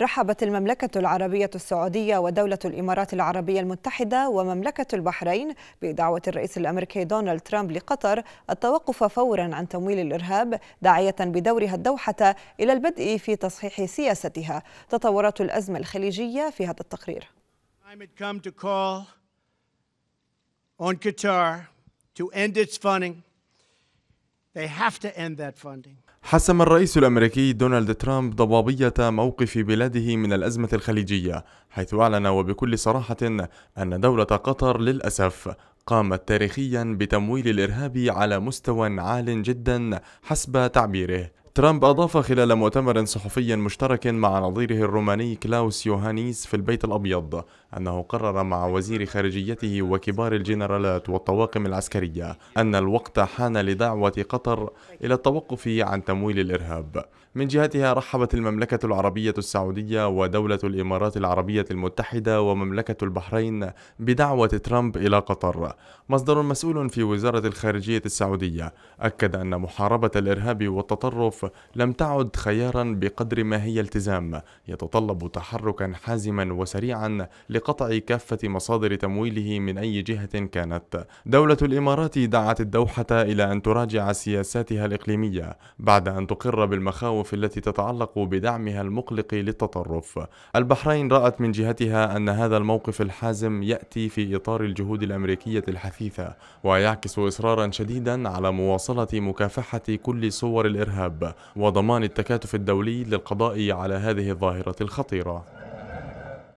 رحبت المملكة العربية السعودية ودولة الإمارات العربية المتحدة ومملكة البحرين بدعوة الرئيس الأمريكي دونالد ترامب لقطر التوقف فورا عن تمويل الإرهاب داعية بدورها الدوحة إلى البدء في تصحيح سياستها تطورات الأزمة الخليجية في هذا التقرير They have to end that funding. حسم الرئيس الامريكي دونالد ترامب ضبابيه موقف بلاده من الازمه الخليجيه حيث اعلن وبكل صراحه ان دوله قطر للاسف قامت تاريخيا بتمويل الارهاب على مستوى عال جدا حسب تعبيره ترامب أضاف خلال مؤتمر صحفي مشترك مع نظيره الروماني كلاوس يوهانيس في البيت الأبيض أنه قرر مع وزير خارجيته وكبار الجنرالات والطواقم العسكرية أن الوقت حان لدعوة قطر إلى التوقف عن تمويل الإرهاب. من جهتها رحبت المملكة العربية السعودية ودولة الإمارات العربية المتحدة ومملكة البحرين بدعوة ترامب إلى قطر. مصدر مسؤول في وزارة الخارجية السعودية أكد أن محاربة الإرهاب والتطرف لم تعد خيارا بقدر ما هي التزام يتطلب تحركا حازما وسريعا لقطع كافة مصادر تمويله من أي جهة كانت دولة الإمارات دعت الدوحة إلى أن تراجع سياساتها الإقليمية بعد أن تقر بالمخاوف التي تتعلق بدعمها المقلق للتطرف البحرين رأت من جهتها أن هذا الموقف الحازم يأتي في إطار الجهود الأمريكية الحثيثة ويعكس إصرارا شديدا على مواصلة مكافحة كل صور الإرهاب وضمان التكاتف الدولي للقضاء على هذه الظاهرة الخطيرة